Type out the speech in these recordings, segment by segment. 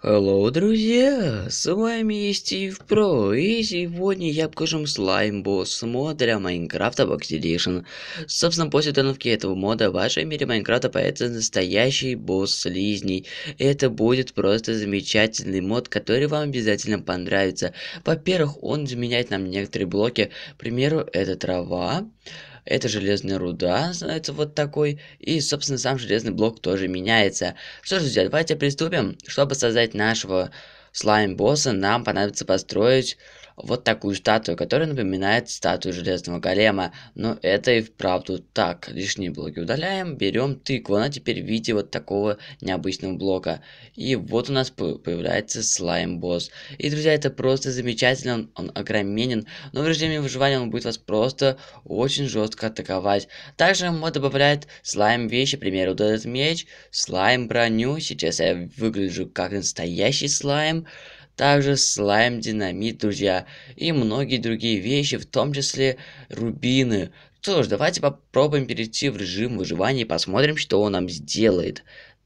Hello, друзья! С вами Стив Про, и сегодня я покажу слайм босс мод для Майнкрафта Box Edition. Собственно, после установки этого мода в вашем мире Майнкрафта появится настоящий босс слизней. Это будет просто замечательный мод, который вам обязательно понравится. Во-первых, он заменяет нам некоторые блоки, к примеру, это трава. Это железная руда становится вот такой, и, собственно, сам железный блок тоже меняется. Что ж, друзья, давайте приступим. Чтобы создать нашего слайм-босса, нам понадобится построить вот такую статую, которая напоминает статую железного голема. Но это и вправду так. Лишние блоки удаляем, берем тыкву. Она теперь в виде вот такого необычного блока. И вот у нас появляется слайм-босс. И, друзья, это просто замечательно. Он, он огроменен. Но в режиме выживания он будет вас просто очень жестко атаковать. Также мод добавляет слайм-вещи. К примеру, вот этот меч, слайм-броню. Сейчас я выгляжу как настоящий слайм также слайм, динамит, друзья, и многие другие вещи, в том числе рубины. Что ж, давайте попробуем перейти в режим выживания и посмотрим, что он нам сделает.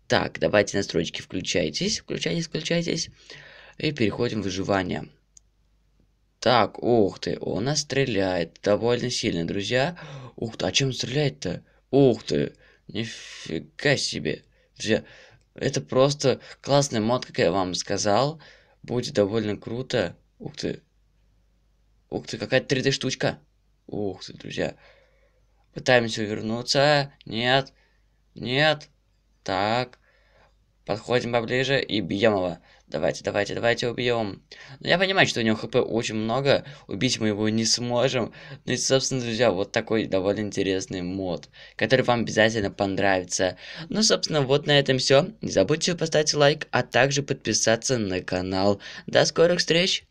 Так, давайте настройки включайтесь, включайтесь, включайтесь. И переходим в выживание. Так, ух ты, он нас стреляет довольно сильно, друзья. Ух ты, а чем стреляет-то? Ух ты, нифига себе. Друзья, это просто классный мод, как я вам сказал. Будет довольно круто. Ух ты. Ух ты, какая-то 3D штучка. Ух ты, друзья. Пытаемся вернуться. Нет. Нет. Так. Подходим поближе и бьем его. Давайте, давайте, давайте убьем. Но ну, я понимаю, что у него хп очень много. Убить мы его не сможем. Ну и, собственно, друзья, вот такой довольно интересный мод, который вам обязательно понравится. Ну, собственно, вот на этом все. Не забудьте поставить лайк, а также подписаться на канал. До скорых встреч!